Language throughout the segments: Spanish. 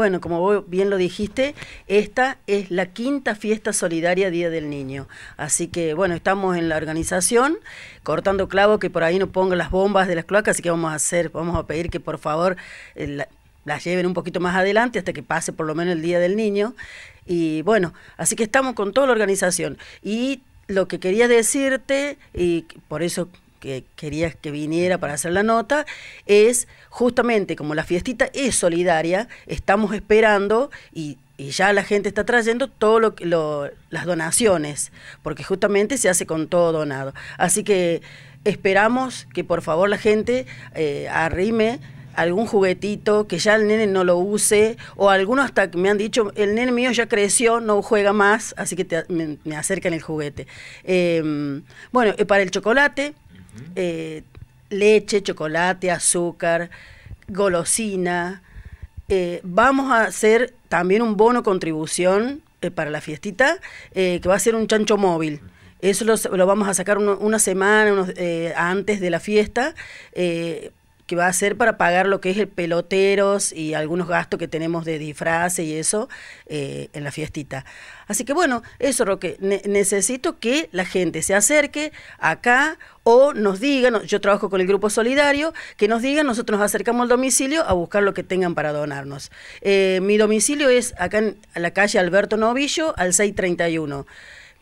Bueno, como bien lo dijiste, esta es la quinta fiesta solidaria Día del Niño. Así que, bueno, estamos en la organización cortando clavo que por ahí no pongan las bombas de las cloacas, así que vamos a hacer, vamos a pedir que por favor eh, las lleven un poquito más adelante hasta que pase por lo menos el Día del Niño. Y bueno, así que estamos con toda la organización. Y lo que quería decirte, y por eso que querías que viniera para hacer la nota, es justamente como la fiestita es solidaria, estamos esperando y, ya la gente está trayendo todo lo, las donaciones, porque justamente se hace con todo donado. Así que esperamos que por favor la gente eh, arrime algún juguetito que ya el nene no lo use, o algunos hasta que me han dicho, el nene mío ya creció, no juega más, así que me, acercan el juguete. Em, bueno, eh, para el chocolate, eh, leche, chocolate, azúcar, golosina. Eh, vamos a hacer también un bono contribución eh, para la fiestita, que va a ser un chancho móvil. Eso lo, vamos a sacar una semana antes de la fiesta que va a hacer para pagar lo que es el peloteros y algunos gastos que tenemos de disfraz y eso eh, en la fiestita. Así que bueno, eso lo que necesito que la gente se acerque acá o nos diga, yo trabajo con el grupo solidario, que nos digan, nosotros nos acercamos al domicilio a buscar lo que tengan para donarnos. Eh, mi domicilio es acá en la calle Alberto Novillo al 631.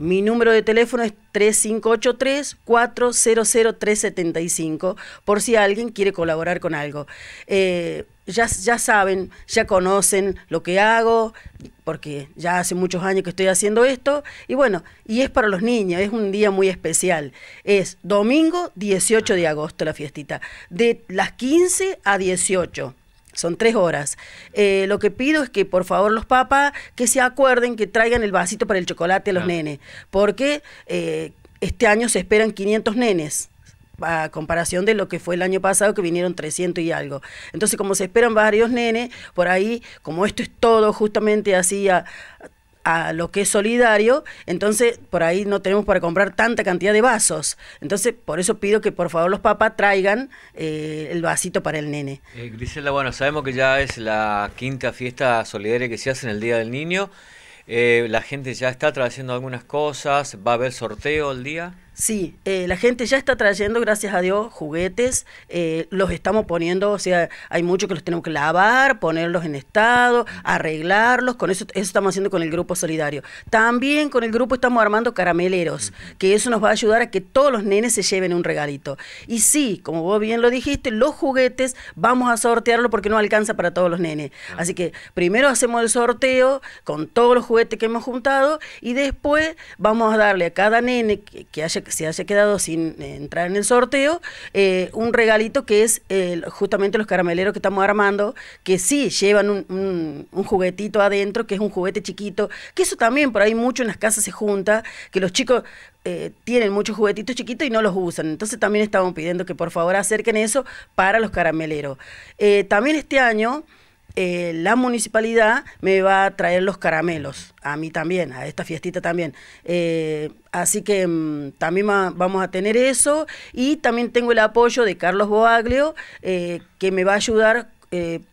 Mi número de teléfono es 3583-400375, por si alguien quiere colaborar con algo. Eh, ya, ya saben, ya conocen lo que hago, porque ya hace muchos años que estoy haciendo esto. Y bueno, y es para los niños, es un día muy especial. Es domingo 18 de agosto la fiestita, de las 15 a 18 son tres horas. Eh, lo que pido es que por favor los papás que se acuerden que traigan el vasito para el chocolate a los nenes, porque eh, este año se esperan 500 nenes a comparación de lo que fue el año pasado que vinieron 300 y algo. Entonces, como se esperan varios nenes, por ahí, como esto es todo justamente así a a lo que es solidario, entonces por ahí no tenemos para comprar tanta cantidad de vasos. Entonces, por eso pido que por favor los papás traigan eh, el vasito para el nene. Eh, Griselda, bueno, sabemos que ya es la quinta fiesta solidaria que se hace en el Día del Niño. Eh, la gente ya está trayendo algunas cosas, va a haber sorteo el día. Sí, eh, la gente ya está trayendo, gracias a Dios, juguetes, eh, los estamos poniendo, o sea, hay muchos que los tenemos que lavar, ponerlos en estado, arreglarlos, con eso, estamos haciendo con el grupo solidario. También con el grupo estamos armando carameleros, que eso nos va a ayudar a que todos los nenes se lleven un regalito. Y sí, como vos bien lo dijiste, los juguetes vamos a sortearlo porque no alcanza para todos los nenes. Así que primero hacemos el sorteo con todos los juguetes que hemos juntado y después vamos a darle a cada nene que, que haya se haya quedado sin eh, entrar en el sorteo, eh, un regalito que es justamente los carameleros que estamos armando, que sí llevan un, juguetito adentro, que es un juguete chiquito, que eso también por ahí mucho en las casas se junta, que los chicos eh, tienen muchos juguetitos chiquitos y no los usan. Entonces también estamos pidiendo que por favor acerquen eso para los carameleros. también este año... Eh, la municipalidad me va a traer los caramelos, a mí también, a esta fiestita también. Eh, así que mm, también vamos a tener eso y también tengo el apoyo de Carlos Boaglio, eh, que me va a ayudar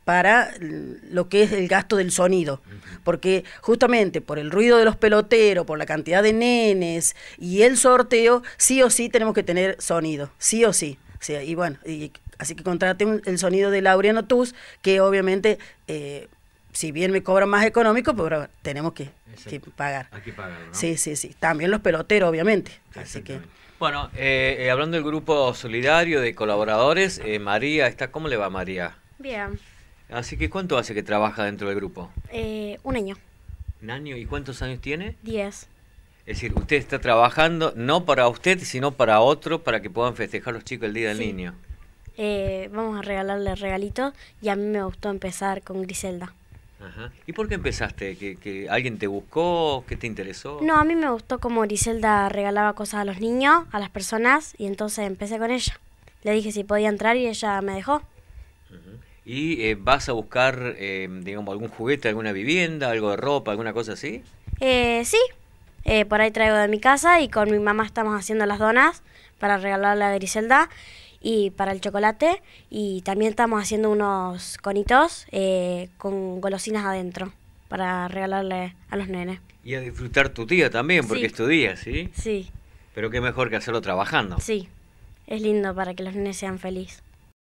para lo que es el gasto del sonido, porque justamente por el ruido de los peloteros, por la cantidad de nenes y el sorteo, sí o sí tenemos que tener sonido, sí o sí. y bueno, y Así que contrate el sonido de Laureano Tus, que obviamente, eh, si bien me cobra más económico, pero pues, tenemos que, pagar. Sí, sí, sí. También los peloteros, obviamente. Así que. Bueno, eh, eh, hablando del grupo solidario de colaboradores, María, está, ¿cómo le va María? Bien. Así que, ¿cuánto hace que trabaja dentro del grupo? un año. ¿Un año? ¿Y cuántos años tiene? Diez. Es decir, usted está trabajando no para usted, sino para otro, para que puedan festejar los chicos el Día del Niño. Eh, vamos a regalarle regalitos y a mí me gustó empezar con Griselda. Ajá. ¿Y por qué empezaste? ¿Que, alguien te buscó? que te interesó? No, a mí me gustó como Griselda regalaba cosas a los niños, a las personas, y entonces empecé con ella. Le dije si podía entrar y ella me dejó. ¿Y eh, vas a buscar, eh, digamos, algún juguete, alguna vivienda, algo de ropa, alguna cosa así? Eh, sí, por ahí traigo de mi casa y con mi mamá estamos haciendo las donas para regalarle a Griselda y para el chocolate y también estamos haciendo unos conitos eh, con golosinas adentro para regalarle a los nenes. Y a disfrutar tu tía también, porque es tu día, ¿sí? Sí. Pero qué mejor que hacerlo trabajando. Sí, es lindo para que los nenes sean felices.